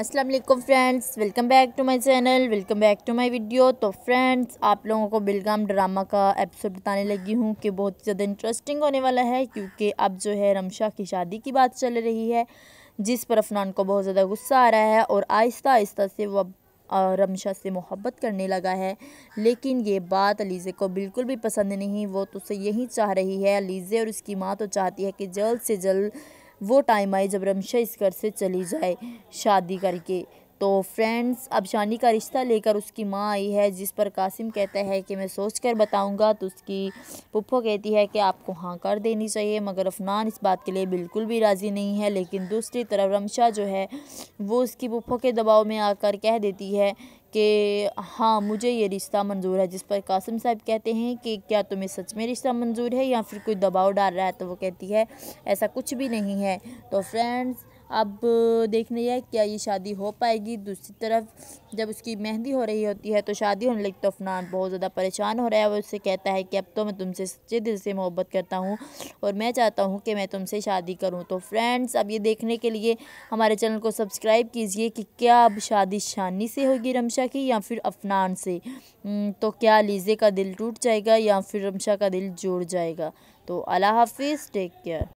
अस्सलाम वालेकुम friends welcome back to my channel welcome back to my video तो friends आप लोगों को बिलगाम ड्रामा का एपिसोड बताने लगी हूँ कि बहुत ज़्यादा इंटरेस्टिंग होने वाला है क्योंकि अब जो है रमशा की शादी की बात चल रही है जिस पर अफनान को बहुत ज़्यादा गुस्सा आ रहा है और आहिस्ता आहिस्ता से वह अब रमशा से मोहब्बत करने लगा है लेकिन ये बात अलीज़े को बिल्कुल भी पसंद नहीं वो तो उसे यही चाह रही है अलीज़े और उसकी माँ तो चाहती है कि जल्द से जल्द वो टाइम आए जब रमशा इस घर से चली जाए शादी करके तो फ्रेंड्स अब शानी का रिश्ता लेकर उसकी माँ आई है जिस पर कासिम कहता है कि मैं सोच कर बताऊँगा तो उसकी पुप्पो कहती है कि आपको हाँ कर देनी चाहिए मगर अफनान इस बात के लिए बिल्कुल भी राज़ी नहीं है लेकिन दूसरी तरफ रमशा जो है वो उसकी पुप्पो के दबाव में आकर कह देती है कि हाँ मुझे ये रिश्ता मंजूर है जिस पर कासिम साहब कहते हैं कि क्या तुम्हें सच में रिश्ता मंजूर है या फिर कोई दबाव डाल रहा है तो वो कहती है ऐसा कुछ भी नहीं है तो फ्रेंड्स अब देखने जाए क्या ये शादी हो पाएगी दूसरी तरफ जब उसकी मेहंदी हो रही होती है तो शादी होने लगी तो अफनान बहुत ज़्यादा परेशान हो रहा है वो उससे कहता है कि अब तो मैं तुमसे सच्चे दिल से मोहब्बत करता हूँ और मैं चाहता हूँ कि मैं तुमसे शादी करूँ तो फ्रेंड्स अब ये देखने के लिए हमारे चैनल को सब्सक्राइब कीजिए कि क्या अब शादी शानी से होगी रमशा की या फिर अफनान से तो क्या लीजे का दिल टूट जाएगा या फिर रमशा का दिल जुड़ जाएगा तो अल्लाह हाफिज़ टेक केयर